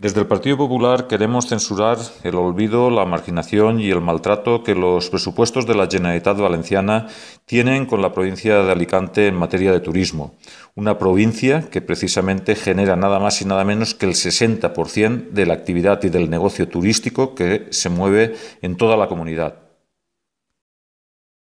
Desde el Partido Popular queremos censurar el olvido, la marginación y el maltrato que los presupuestos de la Generalitat Valenciana tienen con la provincia de Alicante en materia de turismo, una provincia que precisamente genera nada más y nada menos que el 60% de la actividad y del negocio turístico que se mueve en toda la comunidad.